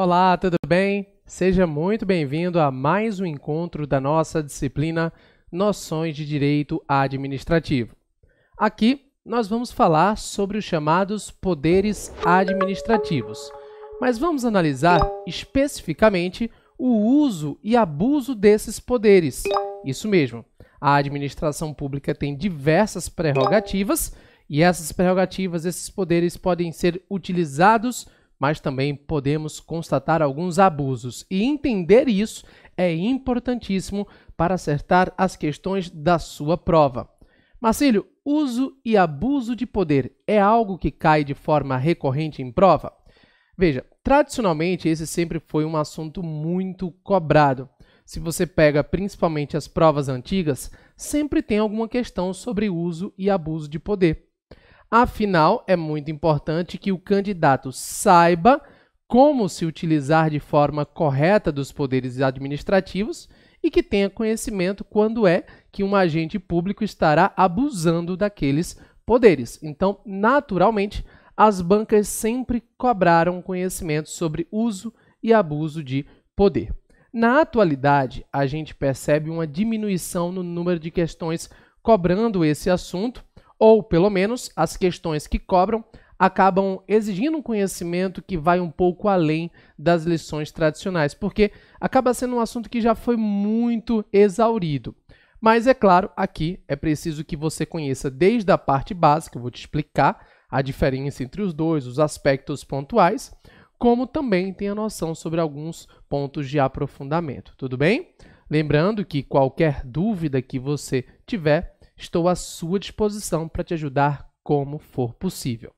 Olá, tudo bem? Seja muito bem-vindo a mais um encontro da nossa disciplina Noções de Direito Administrativo. Aqui nós vamos falar sobre os chamados poderes administrativos, mas vamos analisar especificamente o uso e abuso desses poderes. Isso mesmo, a administração pública tem diversas prerrogativas e essas prerrogativas, esses poderes podem ser utilizados mas também podemos constatar alguns abusos. E entender isso é importantíssimo para acertar as questões da sua prova. Marcílio, uso e abuso de poder é algo que cai de forma recorrente em prova? Veja, tradicionalmente esse sempre foi um assunto muito cobrado. Se você pega principalmente as provas antigas, sempre tem alguma questão sobre uso e abuso de poder. Afinal, é muito importante que o candidato saiba como se utilizar de forma correta dos poderes administrativos e que tenha conhecimento quando é que um agente público estará abusando daqueles poderes. Então, naturalmente, as bancas sempre cobraram conhecimento sobre uso e abuso de poder. Na atualidade, a gente percebe uma diminuição no número de questões cobrando esse assunto, ou pelo menos as questões que cobram acabam exigindo um conhecimento que vai um pouco além das lições tradicionais, porque acaba sendo um assunto que já foi muito exaurido. Mas é claro, aqui é preciso que você conheça desde a parte básica, eu vou te explicar a diferença entre os dois, os aspectos pontuais, como também tenha noção sobre alguns pontos de aprofundamento, tudo bem? Lembrando que qualquer dúvida que você tiver, Estou à sua disposição para te ajudar como for possível.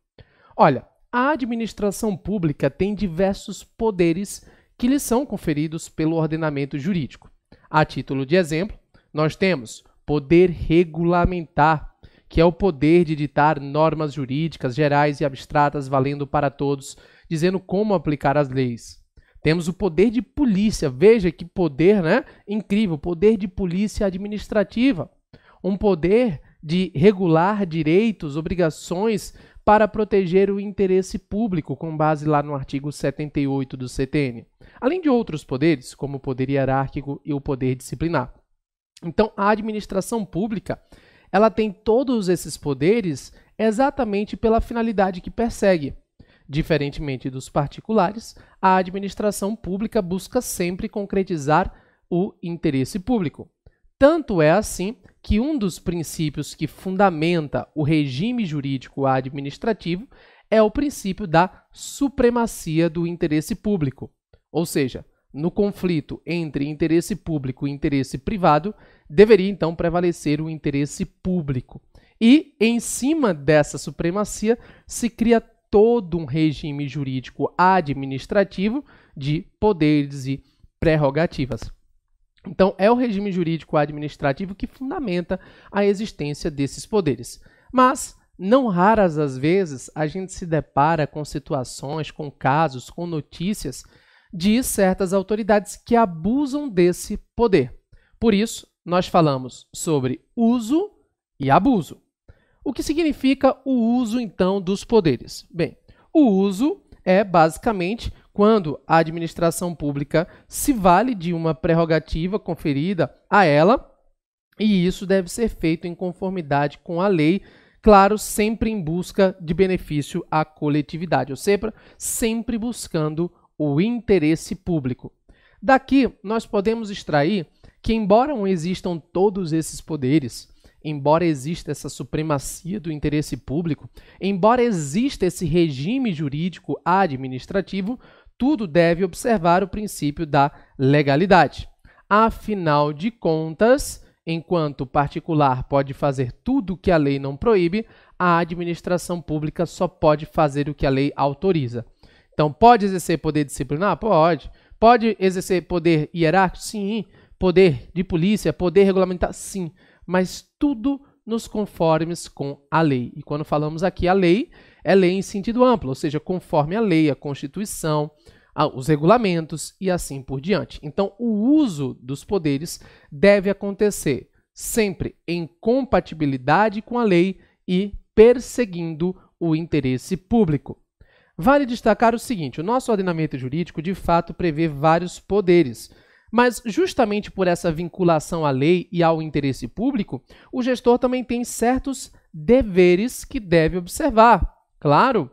Olha, a administração pública tem diversos poderes que lhe são conferidos pelo ordenamento jurídico. A título de exemplo, nós temos poder regulamentar, que é o poder de ditar normas jurídicas gerais e abstratas valendo para todos, dizendo como aplicar as leis. Temos o poder de polícia, veja que poder, né? Incrível, poder de polícia administrativa um poder de regular direitos, obrigações para proteger o interesse público, com base lá no artigo 78 do CTN, além de outros poderes, como o poder hierárquico e o poder disciplinar. Então, a administração pública, ela tem todos esses poderes exatamente pela finalidade que persegue. Diferentemente dos particulares, a administração pública busca sempre concretizar o interesse público. Tanto é assim que um dos princípios que fundamenta o regime jurídico administrativo é o princípio da supremacia do interesse público. Ou seja, no conflito entre interesse público e interesse privado, deveria então prevalecer o interesse público. E, em cima dessa supremacia, se cria todo um regime jurídico administrativo de poderes e prerrogativas. Então, é o regime jurídico administrativo que fundamenta a existência desses poderes. Mas, não raras as vezes, a gente se depara com situações, com casos, com notícias de certas autoridades que abusam desse poder. Por isso, nós falamos sobre uso e abuso. O que significa o uso, então, dos poderes? Bem, o uso é basicamente quando a administração pública se vale de uma prerrogativa conferida a ela, e isso deve ser feito em conformidade com a lei, claro, sempre em busca de benefício à coletividade, ou seja, sempre buscando o interesse público. Daqui nós podemos extrair que, embora não existam todos esses poderes, embora exista essa supremacia do interesse público, embora exista esse regime jurídico administrativo, tudo deve observar o princípio da legalidade. Afinal de contas, enquanto o particular pode fazer tudo o que a lei não proíbe, a administração pública só pode fazer o que a lei autoriza. Então, pode exercer poder disciplinar? Pode. Pode exercer poder hierárquico? Sim. Poder de polícia? Poder regulamentar? Sim. Mas tudo nos conformes com a lei. E quando falamos aqui a lei, é lei em sentido amplo, ou seja, conforme a lei, a Constituição, os regulamentos e assim por diante. Então, o uso dos poderes deve acontecer sempre em compatibilidade com a lei e perseguindo o interesse público. Vale destacar o seguinte: o nosso ordenamento jurídico de fato prevê vários poderes mas, justamente por essa vinculação à lei e ao interesse público, o gestor também tem certos deveres que deve observar. Claro,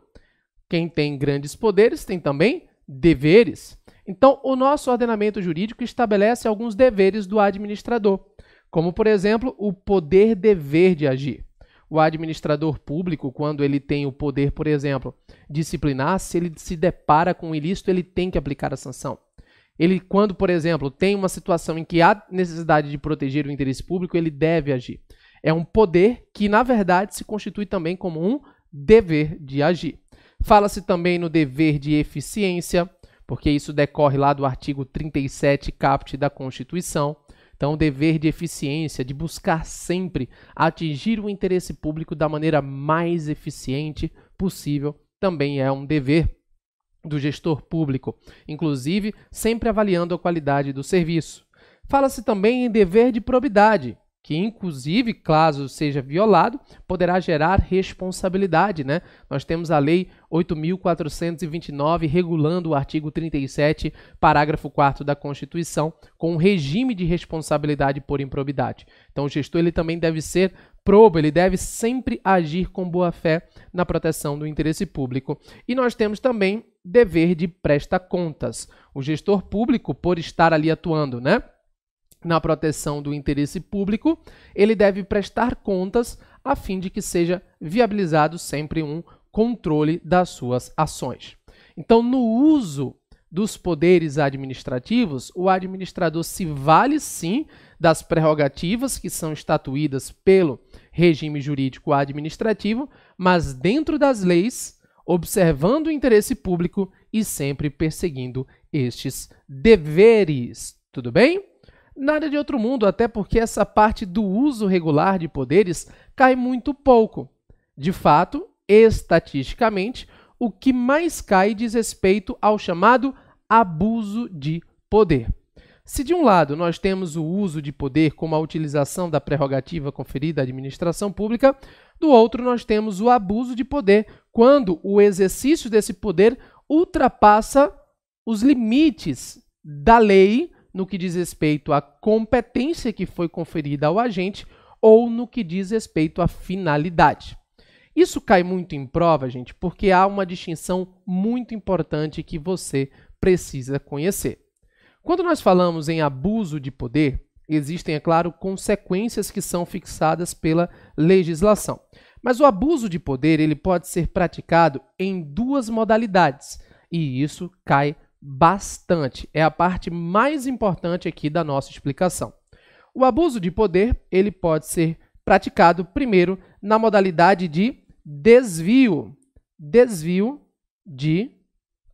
quem tem grandes poderes tem também deveres. Então, o nosso ordenamento jurídico estabelece alguns deveres do administrador, como, por exemplo, o poder-dever de agir. O administrador público, quando ele tem o poder, por exemplo, disciplinar, se ele se depara com um ilícito, ele tem que aplicar a sanção. Ele, quando, por exemplo, tem uma situação em que há necessidade de proteger o interesse público, ele deve agir. É um poder que, na verdade, se constitui também como um dever de agir. Fala-se também no dever de eficiência, porque isso decorre lá do artigo 37 caput da Constituição. Então, o dever de eficiência, de buscar sempre atingir o interesse público da maneira mais eficiente possível, também é um dever do gestor público, inclusive sempre avaliando a qualidade do serviço. Fala-se também em dever de probidade, que inclusive, caso seja violado, poderá gerar responsabilidade, né? Nós temos a lei 8429 regulando o artigo 37, parágrafo 4 da Constituição, com um regime de responsabilidade por improbidade. Então, o gestor ele também deve ser probo ele deve sempre agir com boa fé na proteção do interesse público. E nós temos também dever de presta contas. O gestor público, por estar ali atuando, né? Na proteção do interesse público, ele deve prestar contas a fim de que seja viabilizado sempre um controle das suas ações. Então, no uso dos poderes administrativos, o administrador se vale sim das prerrogativas que são estatuídas pelo regime jurídico administrativo, mas dentro das leis, observando o interesse público e sempre perseguindo estes deveres. Tudo bem? Nada de outro mundo, até porque essa parte do uso regular de poderes cai muito pouco. De fato, estatisticamente, o que mais cai diz respeito ao chamado abuso de poder. Se de um lado nós temos o uso de poder como a utilização da prerrogativa conferida à administração pública, do outro nós temos o abuso de poder quando o exercício desse poder ultrapassa os limites da lei no que diz respeito à competência que foi conferida ao agente ou no que diz respeito à finalidade. Isso cai muito em prova, gente, porque há uma distinção muito importante que você precisa conhecer. Quando nós falamos em abuso de poder, existem, é claro, consequências que são fixadas pela legislação. Mas o abuso de poder ele pode ser praticado em duas modalidades, e isso cai bastante. É a parte mais importante aqui da nossa explicação. O abuso de poder ele pode ser praticado primeiro na modalidade de desvio, desvio de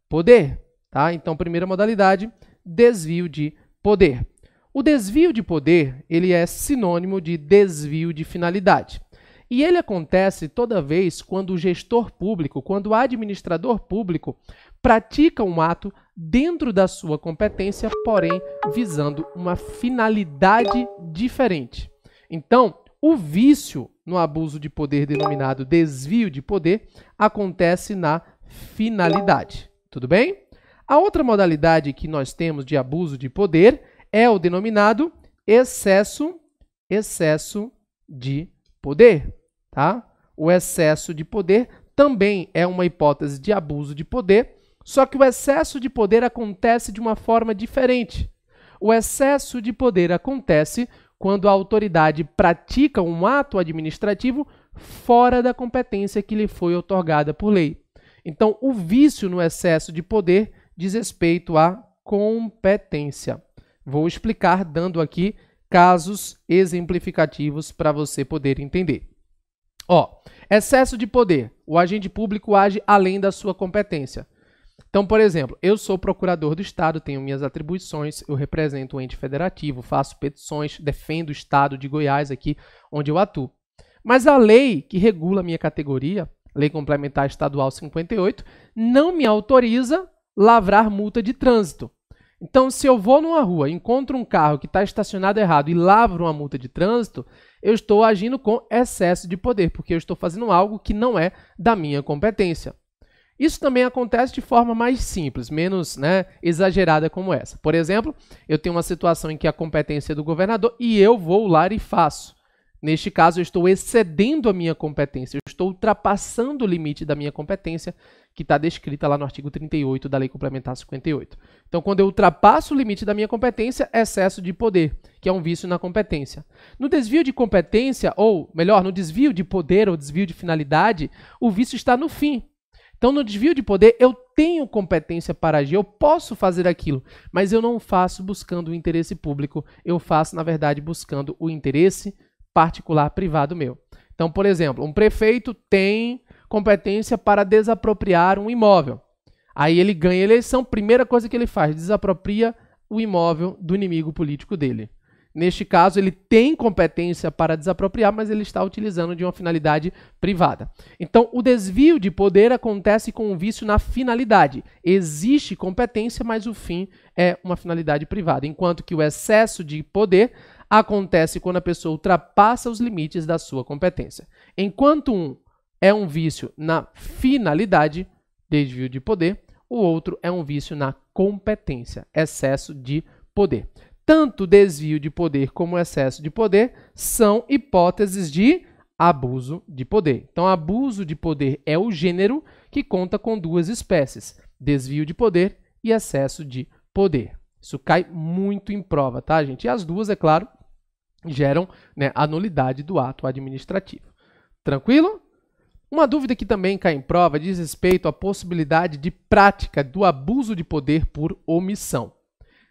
poder, tá? Então, primeira modalidade, desvio de poder. O desvio de poder, ele é sinônimo de desvio de finalidade. E ele acontece toda vez quando o gestor público, quando o administrador público pratica um ato dentro da sua competência, porém visando uma finalidade diferente. Então, o vício no abuso de poder, denominado desvio de poder, acontece na finalidade. Tudo bem? A outra modalidade que nós temos de abuso de poder é o denominado excesso, excesso de poder, tá? O excesso de poder também é uma hipótese de abuso de poder, só que o excesso de poder acontece de uma forma diferente. O excesso de poder acontece quando a autoridade pratica um ato administrativo fora da competência que lhe foi otorgada por lei. Então, o vício no excesso de poder diz respeito à competência. Vou explicar dando aqui casos exemplificativos para você poder entender. Ó, excesso de poder. O agente público age além da sua competência. Então, por exemplo, eu sou procurador do Estado, tenho minhas atribuições, eu represento o um ente federativo, faço petições, defendo o Estado de Goiás aqui, onde eu atuo. Mas a lei que regula a minha categoria, Lei Complementar Estadual 58, não me autoriza lavrar multa de trânsito. Então, se eu vou numa rua, encontro um carro que está estacionado errado e lavro uma multa de trânsito, eu estou agindo com excesso de poder, porque eu estou fazendo algo que não é da minha competência. Isso também acontece de forma mais simples, menos né, exagerada como essa. Por exemplo, eu tenho uma situação em que a competência é do governador e eu vou lá e faço. Neste caso, eu estou excedendo a minha competência, eu estou ultrapassando o limite da minha competência, que está descrita lá no artigo 38 da Lei Complementar 58. Então, quando eu ultrapasso o limite da minha competência, é excesso de poder, que é um vício na competência. No desvio de competência, ou melhor, no desvio de poder ou desvio de finalidade, o vício está no fim, então, no desvio de poder, eu tenho competência para agir, eu posso fazer aquilo, mas eu não faço buscando o interesse público, eu faço, na verdade, buscando o interesse particular privado meu. Então, por exemplo, um prefeito tem competência para desapropriar um imóvel. Aí ele ganha a eleição, primeira coisa que ele faz, desapropria o imóvel do inimigo político dele. Neste caso, ele tem competência para desapropriar, mas ele está utilizando de uma finalidade privada. Então, o desvio de poder acontece com o vício na finalidade. Existe competência, mas o fim é uma finalidade privada, enquanto que o excesso de poder acontece quando a pessoa ultrapassa os limites da sua competência. Enquanto um é um vício na finalidade, desvio de poder, o outro é um vício na competência, excesso de poder. Tanto desvio de poder como excesso de poder são hipóteses de abuso de poder. Então, abuso de poder é o gênero que conta com duas espécies: desvio de poder e excesso de poder. Isso cai muito em prova, tá, gente? E as duas, é claro, geram né, a nulidade do ato administrativo. Tranquilo? Uma dúvida que também cai em prova diz respeito à possibilidade de prática do abuso de poder por omissão.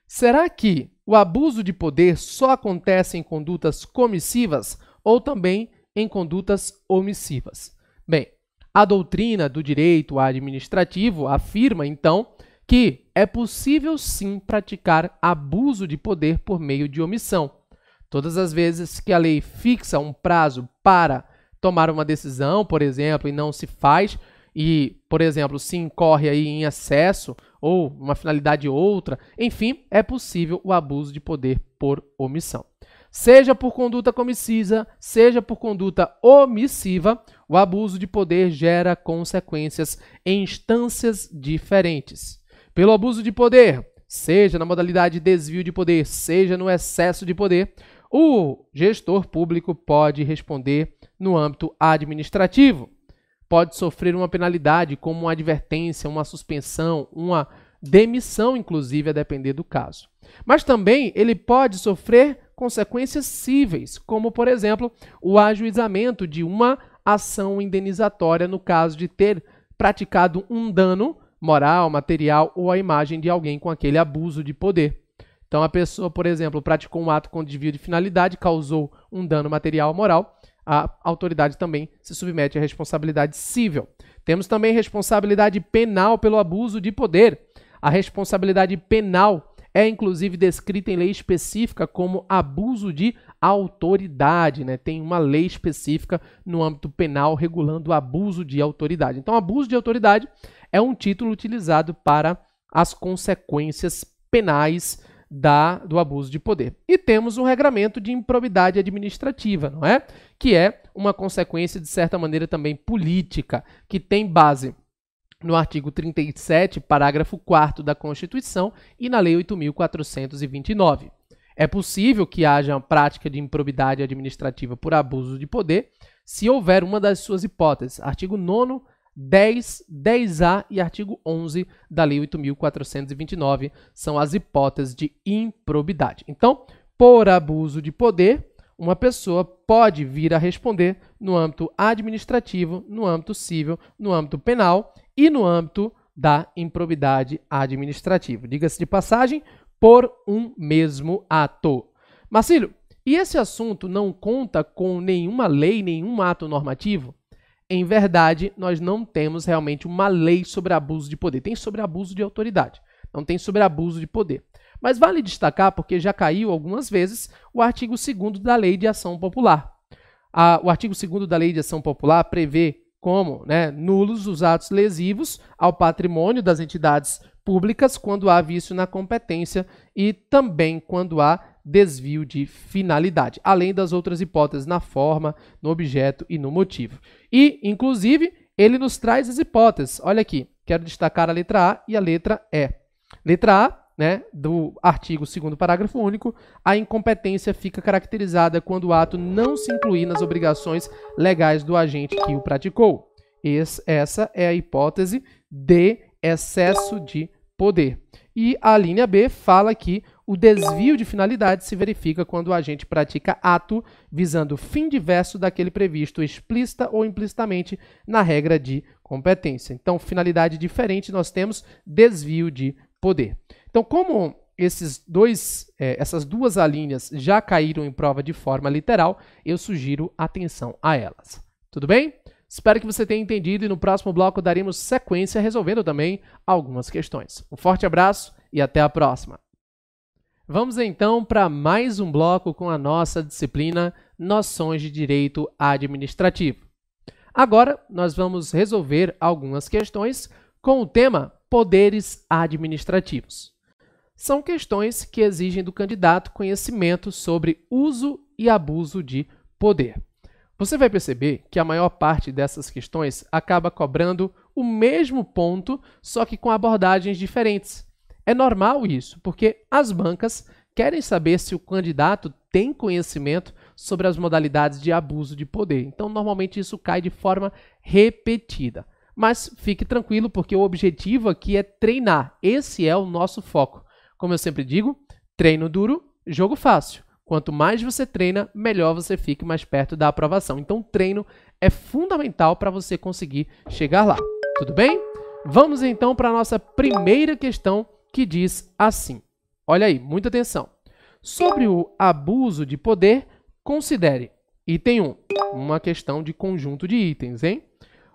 Será que o abuso de poder só acontece em condutas comissivas ou também em condutas omissivas. Bem, a doutrina do direito administrativo afirma, então, que é possível sim praticar abuso de poder por meio de omissão. Todas as vezes que a lei fixa um prazo para tomar uma decisão, por exemplo, e não se faz, e, por exemplo, se incorre aí em excesso ou uma finalidade outra, enfim, é possível o abuso de poder por omissão. Seja por conduta comissiva seja por conduta omissiva, o abuso de poder gera consequências em instâncias diferentes. Pelo abuso de poder, seja na modalidade de desvio de poder, seja no excesso de poder, o gestor público pode responder no âmbito administrativo pode sofrer uma penalidade, como uma advertência, uma suspensão, uma demissão, inclusive, a depender do caso. Mas também ele pode sofrer consequências cíveis, como, por exemplo, o ajuizamento de uma ação indenizatória no caso de ter praticado um dano moral, material ou à imagem de alguém com aquele abuso de poder. Então, a pessoa, por exemplo, praticou um ato com desvio de finalidade, causou um dano material ou moral, a autoridade também se submete à responsabilidade civil. Temos também responsabilidade penal pelo abuso de poder. A responsabilidade penal é inclusive descrita em lei específica como abuso de autoridade, né? Tem uma lei específica no âmbito penal regulando o abuso de autoridade. Então, abuso de autoridade é um título utilizado para as consequências penais da, do abuso de poder. E temos um regramento de improbidade administrativa, não é? Que é uma consequência, de certa maneira, também política, que tem base no artigo 37, parágrafo 4 da Constituição e na Lei 8.429. É possível que haja prática de improbidade administrativa por abuso de poder se houver uma das suas hipóteses. Artigo 9 10, 10A e artigo 11 da Lei 8.429 são as hipóteses de improbidade. Então, por abuso de poder, uma pessoa pode vir a responder no âmbito administrativo, no âmbito civil, no âmbito penal e no âmbito da improbidade administrativa. Diga-se de passagem, por um mesmo ato. Marcílio, e esse assunto não conta com nenhuma lei, nenhum ato normativo? em verdade, nós não temos realmente uma lei sobre abuso de poder. Tem sobre abuso de autoridade, não tem sobre abuso de poder. Mas vale destacar, porque já caiu algumas vezes, o artigo 2 da Lei de Ação Popular. A, o artigo 2 da Lei de Ação Popular prevê como né, nulos os atos lesivos ao patrimônio das entidades públicas quando há vício na competência e também quando há desvio de finalidade, além das outras hipóteses na forma, no objeto e no motivo. E, inclusive, ele nos traz as hipóteses. Olha aqui, quero destacar a letra A e a letra E. Letra A, né, do artigo 2 parágrafo único, a incompetência fica caracterizada quando o ato não se incluir nas obrigações legais do agente que o praticou. Esse, essa é a hipótese de excesso de poder. E a linha B fala que o desvio de finalidade se verifica quando o agente pratica ato visando fim diverso daquele previsto explícita ou implicitamente na regra de competência. Então, finalidade diferente, nós temos desvio de poder. Então, como esses dois, é, essas duas alíneas já caíram em prova de forma literal, eu sugiro atenção a elas. Tudo bem? Espero que você tenha entendido e no próximo bloco daremos sequência resolvendo também algumas questões. Um forte abraço e até a próxima! Vamos então para mais um bloco com a nossa disciplina Noções de Direito Administrativo. Agora, nós vamos resolver algumas questões com o tema Poderes Administrativos. São questões que exigem do candidato conhecimento sobre uso e abuso de poder. Você vai perceber que a maior parte dessas questões acaba cobrando o mesmo ponto, só que com abordagens diferentes. É normal isso, porque as bancas querem saber se o candidato tem conhecimento sobre as modalidades de abuso de poder. Então, normalmente isso cai de forma repetida. Mas fique tranquilo, porque o objetivo aqui é treinar. Esse é o nosso foco. Como eu sempre digo, treino duro, jogo fácil. Quanto mais você treina, melhor você fica mais perto da aprovação. Então, treino é fundamental para você conseguir chegar lá. Tudo bem? Vamos então para a nossa primeira questão que diz assim. Olha aí, muita atenção. Sobre o abuso de poder, considere item 1, uma questão de conjunto de itens, hein?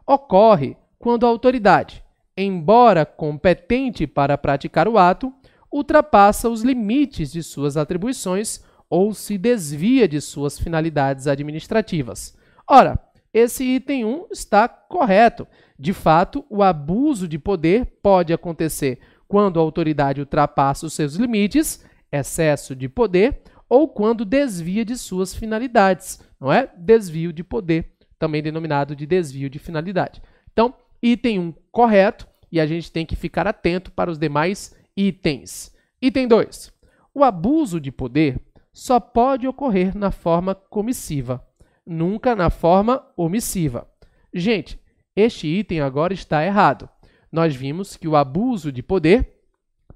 Ocorre quando a autoridade, embora competente para praticar o ato, ultrapassa os limites de suas atribuições ou se desvia de suas finalidades administrativas. Ora, esse item 1 está correto. De fato, o abuso de poder pode acontecer quando a autoridade ultrapassa os seus limites, excesso de poder, ou quando desvia de suas finalidades, não é? Desvio de poder, também denominado de desvio de finalidade. Então, item 1 correto, e a gente tem que ficar atento para os demais itens. Item 2. O abuso de poder só pode ocorrer na forma comissiva, nunca na forma omissiva. Gente, este item agora está errado. Nós vimos que o abuso de poder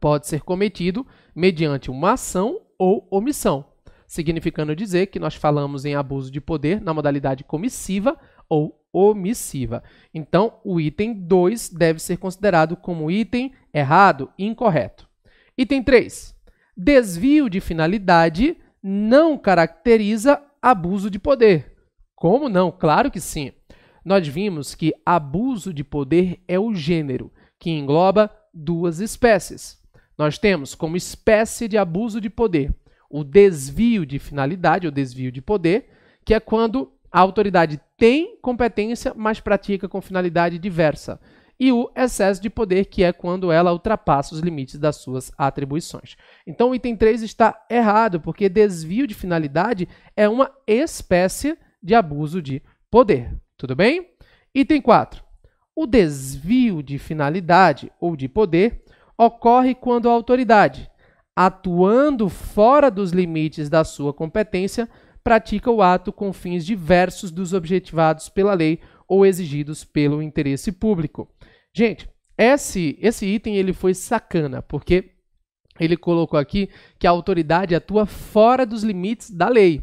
pode ser cometido mediante uma ação ou omissão, significando dizer que nós falamos em abuso de poder na modalidade comissiva ou omissiva. Então, o item 2 deve ser considerado como item errado, incorreto. Item 3. Desvio de finalidade não caracteriza abuso de poder. Como não? Claro que sim. Nós vimos que abuso de poder é o gênero, que engloba duas espécies. Nós temos como espécie de abuso de poder o desvio de finalidade, ou desvio de poder, que é quando a autoridade tem competência, mas pratica com finalidade diversa e o excesso de poder, que é quando ela ultrapassa os limites das suas atribuições. Então o item 3 está errado, porque desvio de finalidade é uma espécie de abuso de poder. Tudo bem? Item 4. O desvio de finalidade ou de poder ocorre quando a autoridade, atuando fora dos limites da sua competência, pratica o ato com fins diversos dos objetivados pela lei ou exigidos pelo interesse público. Gente, esse, esse item ele foi sacana, porque ele colocou aqui que a autoridade atua fora dos limites da lei.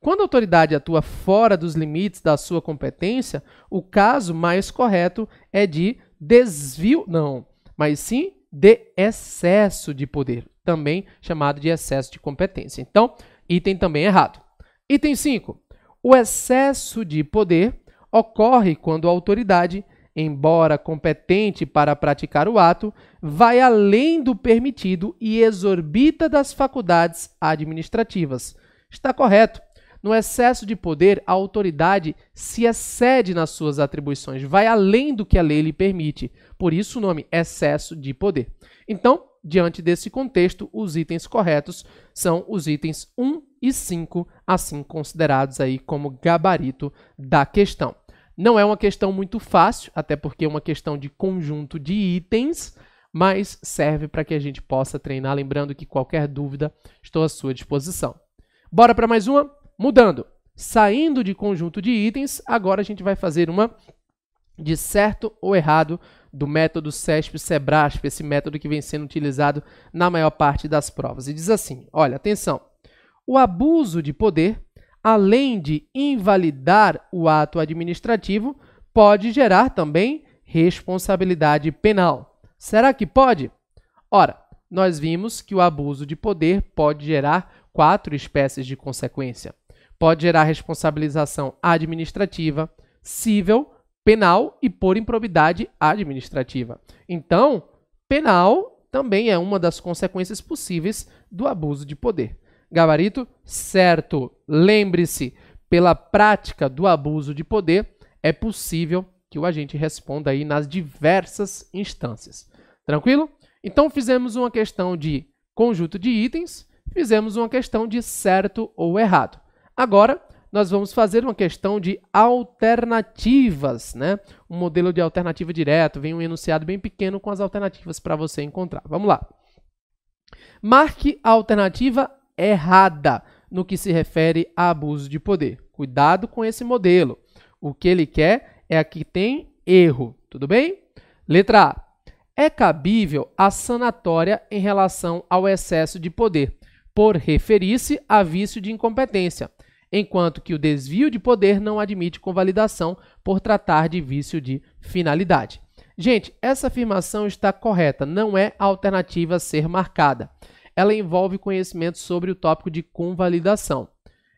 Quando a autoridade atua fora dos limites da sua competência, o caso mais correto é de desvio, não, mas sim de excesso de poder, também chamado de excesso de competência. Então, item também errado. Item 5. O excesso de poder ocorre quando a autoridade embora competente para praticar o ato, vai além do permitido e exorbita das faculdades administrativas. Está correto. No excesso de poder, a autoridade se excede nas suas atribuições, vai além do que a lei lhe permite. Por isso o nome excesso de poder. Então, diante desse contexto, os itens corretos são os itens 1 e 5, assim considerados aí como gabarito da questão. Não é uma questão muito fácil, até porque é uma questão de conjunto de itens, mas serve para que a gente possa treinar. Lembrando que qualquer dúvida, estou à sua disposição. Bora para mais uma? Mudando. Saindo de conjunto de itens, agora a gente vai fazer uma de certo ou errado do método CESP-SEBRASP, esse método que vem sendo utilizado na maior parte das provas. E diz assim, olha, atenção, o abuso de poder além de invalidar o ato administrativo, pode gerar também responsabilidade penal. Será que pode? Ora, nós vimos que o abuso de poder pode gerar quatro espécies de consequência. Pode gerar responsabilização administrativa, civil, penal e por improbidade administrativa. Então, penal também é uma das consequências possíveis do abuso de poder gabarito certo. Lembre-se, pela prática do abuso de poder, é possível que o agente responda aí nas diversas instâncias. Tranquilo? Então fizemos uma questão de conjunto de itens, fizemos uma questão de certo ou errado. Agora, nós vamos fazer uma questão de alternativas, né? Um modelo de alternativa direto, vem um enunciado bem pequeno com as alternativas para você encontrar. Vamos lá. Marque a alternativa errada no que se refere a abuso de poder. Cuidado com esse modelo. O que ele quer é a que tem erro, tudo bem? Letra A. É cabível a sanatória em relação ao excesso de poder, por referir-se a vício de incompetência, enquanto que o desvio de poder não admite convalidação por tratar de vício de finalidade. Gente, essa afirmação está correta, não é alternativa a ser marcada ela envolve conhecimento sobre o tópico de convalidação.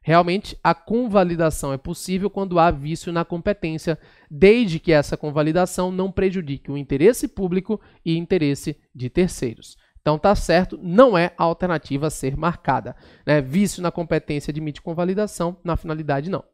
Realmente, a convalidação é possível quando há vício na competência, desde que essa convalidação não prejudique o interesse público e interesse de terceiros. Então tá certo, não é a alternativa a ser marcada. Né? Vício na competência admite convalidação, na finalidade não.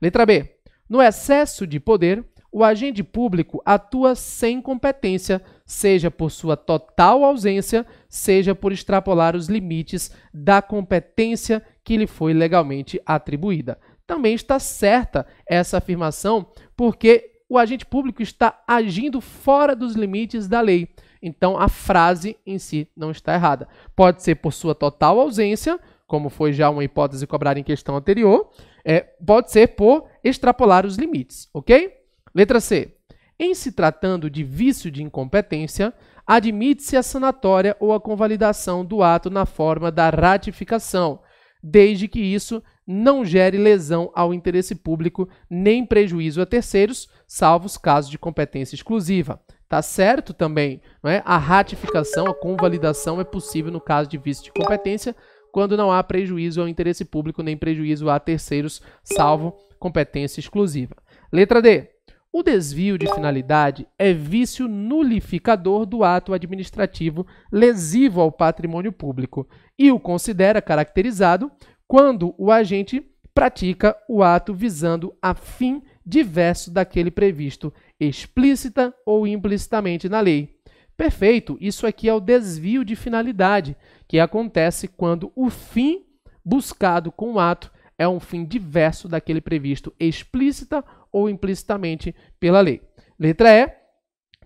Letra B. No excesso de poder, o agente público atua sem competência seja por sua total ausência, seja por extrapolar os limites da competência que lhe foi legalmente atribuída. Também está certa essa afirmação, porque o agente público está agindo fora dos limites da lei. Então a frase em si não está errada. Pode ser por sua total ausência, como foi já uma hipótese cobrada em questão anterior, é, pode ser por extrapolar os limites, ok? Letra C. Em se tratando de vício de incompetência, admite-se a sanatória ou a convalidação do ato na forma da ratificação, desde que isso não gere lesão ao interesse público nem prejuízo a terceiros, salvo os casos de competência exclusiva. Tá certo também, não é? A ratificação, a convalidação é possível no caso de vício de competência, quando não há prejuízo ao interesse público nem prejuízo a terceiros, salvo competência exclusiva. Letra D. O desvio de finalidade é vício nulificador do ato administrativo lesivo ao patrimônio público e o considera caracterizado quando o agente pratica o ato visando a fim diverso daquele previsto, explícita ou implicitamente na lei. Perfeito, isso aqui é o desvio de finalidade, que acontece quando o fim buscado com o ato é um fim diverso daquele previsto, explícita ou ou implicitamente pela lei. Letra E.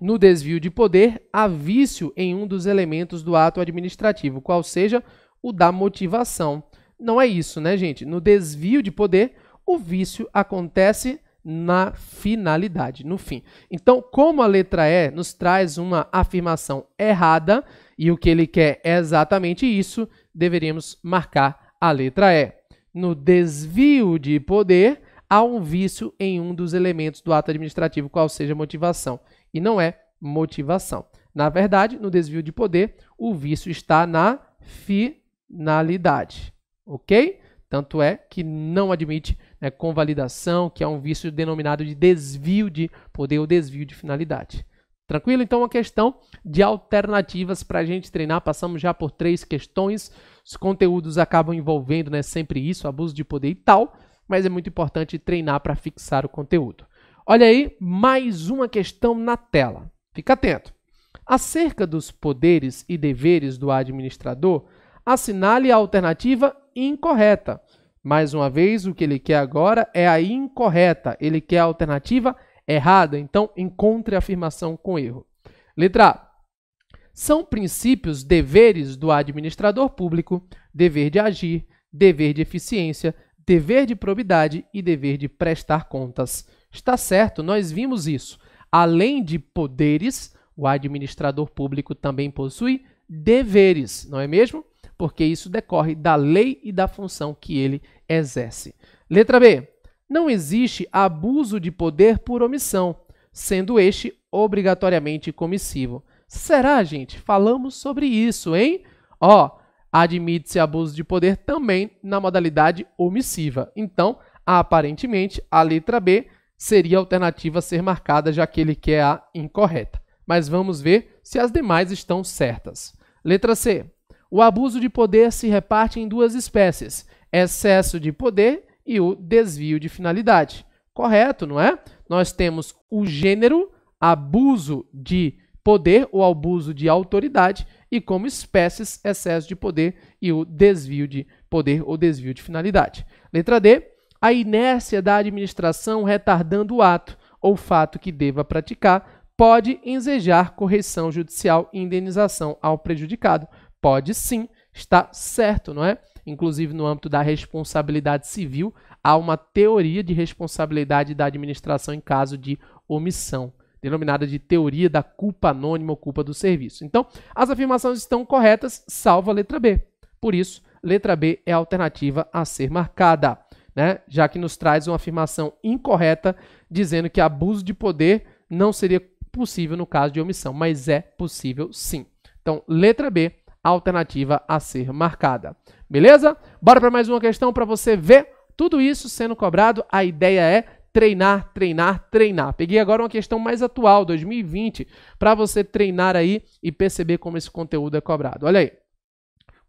No desvio de poder, há vício em um dos elementos do ato administrativo, qual seja o da motivação. Não é isso, né, gente? No desvio de poder, o vício acontece na finalidade, no fim. Então, como a letra E nos traz uma afirmação errada e o que ele quer é exatamente isso, deveríamos marcar a letra E. No desvio de poder, há um vício em um dos elementos do ato administrativo, qual seja motivação. E não é motivação. Na verdade, no desvio de poder, o vício está na finalidade. Ok? Tanto é que não admite né, convalidação, que é um vício denominado de desvio de poder ou desvio de finalidade. Tranquilo? Então, uma questão de alternativas para a gente treinar. Passamos já por três questões. Os conteúdos acabam envolvendo né, sempre isso, abuso de poder e tal mas é muito importante treinar para fixar o conteúdo. Olha aí, mais uma questão na tela. Fica atento. Acerca dos poderes e deveres do administrador, assinale a alternativa incorreta. Mais uma vez, o que ele quer agora é a incorreta. Ele quer a alternativa errada. Então, encontre a afirmação com erro. Letra A. São princípios deveres do administrador público, dever de agir, dever de eficiência, dever de probidade e dever de prestar contas. Está certo, nós vimos isso. Além de poderes, o administrador público também possui deveres, não é mesmo? Porque isso decorre da lei e da função que ele exerce. Letra B. Não existe abuso de poder por omissão, sendo este obrigatoriamente comissivo. Será, gente? Falamos sobre isso, hein? Ó, admite-se abuso de poder também na modalidade omissiva. Então, aparentemente, a letra B seria a alternativa a ser marcada, já que ele quer a incorreta. Mas vamos ver se as demais estão certas. Letra C. O abuso de poder se reparte em duas espécies: excesso de poder e o desvio de finalidade. Correto, não é? Nós temos o gênero abuso de poder ou abuso de autoridade e como espécies, excesso de poder e o desvio de poder ou desvio de finalidade. Letra D, a inércia da administração retardando o ato ou fato que deva praticar pode ensejar correção judicial e indenização ao prejudicado. Pode sim, está certo, não é? Inclusive no âmbito da responsabilidade civil, há uma teoria de responsabilidade da administração em caso de omissão denominada de teoria da culpa anônima ou culpa do serviço. Então, as afirmações estão corretas, salvo a letra B. Por isso, letra B é a alternativa a ser marcada, né? já que nos traz uma afirmação incorreta dizendo que abuso de poder não seria possível no caso de omissão, mas é possível sim. Então, letra B, alternativa a ser marcada. Beleza? Bora para mais uma questão para você ver tudo isso sendo cobrado. A ideia é treinar, treinar, treinar. Peguei agora uma questão mais atual, 2020, para você treinar aí e perceber como esse conteúdo é cobrado. Olha aí.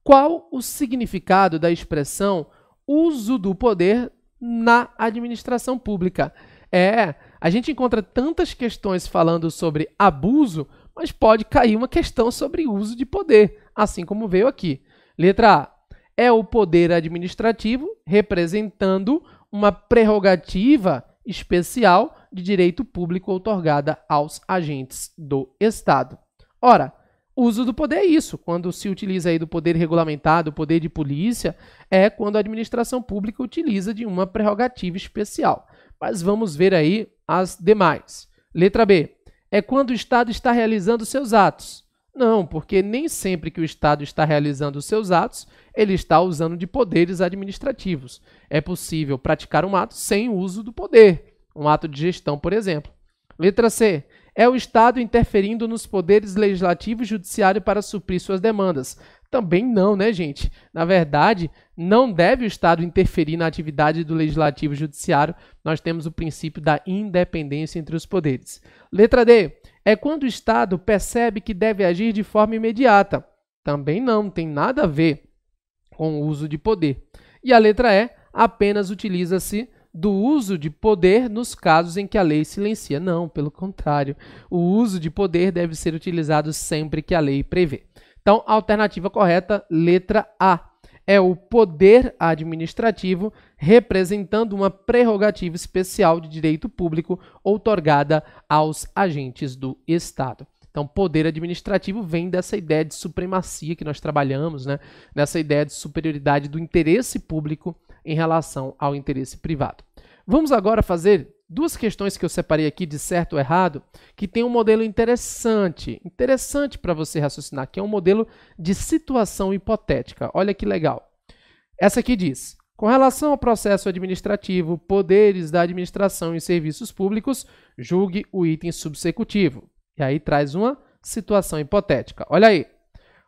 Qual o significado da expressão uso do poder na administração pública? É, a gente encontra tantas questões falando sobre abuso, mas pode cair uma questão sobre uso de poder, assim como veio aqui. Letra A. É o poder administrativo representando uma prerrogativa especial de direito público outorgada aos agentes do Estado. Ora, uso do poder é isso. Quando se utiliza aí do poder regulamentado, poder de polícia, é quando a administração pública utiliza de uma prerrogativa especial. Mas vamos ver aí as demais. Letra B. É quando o Estado está realizando seus atos não, porque nem sempre que o Estado está realizando os seus atos, ele está usando de poderes administrativos. É possível praticar um ato sem o uso do poder, um ato de gestão, por exemplo. Letra C. É o Estado interferindo nos poderes legislativo e judiciário para suprir suas demandas. Também não, né, gente? Na verdade, não deve o Estado interferir na atividade do legislativo e judiciário. Nós temos o princípio da independência entre os poderes. Letra D é quando o Estado percebe que deve agir de forma imediata. Também não tem nada a ver com o uso de poder. E a letra E apenas utiliza-se do uso de poder nos casos em que a lei silencia. Não, pelo contrário. O uso de poder deve ser utilizado sempre que a lei prevê. Então, a alternativa correta, letra A é o poder administrativo representando uma prerrogativa especial de direito público outorgada aos agentes do Estado. Então, poder administrativo vem dessa ideia de supremacia que nós trabalhamos, né? Nessa ideia de superioridade do interesse público em relação ao interesse privado. Vamos agora fazer duas questões que eu separei aqui de certo ou errado, que tem um modelo interessante, interessante para você raciocinar, que é um modelo de situação hipotética. Olha que legal. Essa aqui diz: com relação ao processo administrativo, poderes da administração e serviços públicos, julgue o item subsecutivo. E aí traz uma situação hipotética. Olha aí.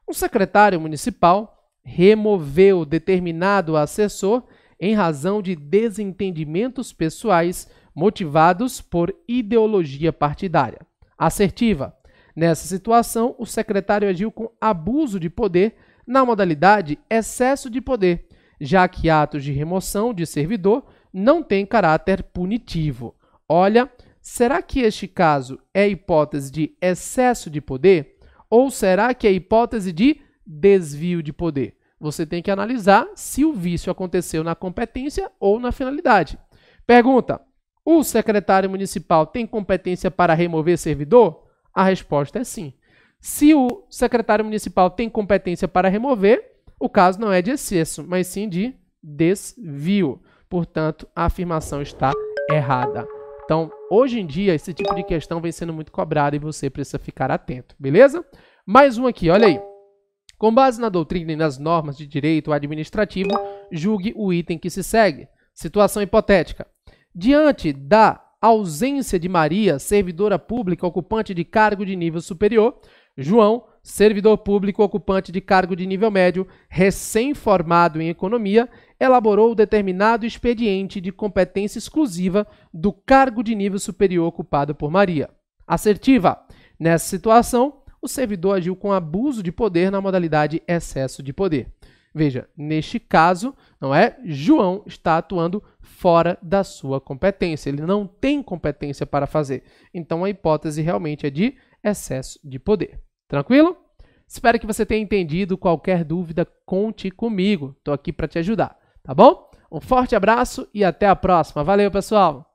Um secretário municipal removeu determinado assessor em razão de desentendimentos pessoais motivados por ideologia partidária. Assertiva. Nessa situação, o secretário agiu com abuso de poder na modalidade excesso de poder, já que atos de remoção de servidor não têm caráter punitivo. Olha, será que este caso é hipótese de excesso de poder ou será que é hipótese de desvio de poder? Você tem que analisar se o vício aconteceu na competência ou na finalidade. Pergunta: o secretário municipal tem competência para remover servidor? A resposta é sim. Se o secretário municipal tem competência para remover, o caso não é de excesso, mas sim de desvio. Portanto, a afirmação está errada. Então, hoje em dia, esse tipo de questão vem sendo muito cobrada e você precisa ficar atento, beleza? Mais um aqui, olha aí. Com base na doutrina e nas normas de direito administrativo, julgue o item que se segue. Situação hipotética. Diante da ausência de Maria, servidora pública ocupante de cargo de nível superior, João, servidor público ocupante de cargo de nível médio, recém-formado em economia, elaborou o determinado expediente de competência exclusiva do cargo de nível superior ocupado por Maria. Assertiva. Nessa situação, o servidor agiu com abuso de poder na modalidade excesso de poder. Veja, neste caso, não é? João está atuando fora da sua competência. Ele não tem competência para fazer. Então a hipótese realmente é de excesso de poder. Tranquilo? Espero que você tenha entendido. Qualquer dúvida, conte comigo. Estou aqui para te ajudar, tá bom? Um forte abraço e até a próxima. Valeu, pessoal!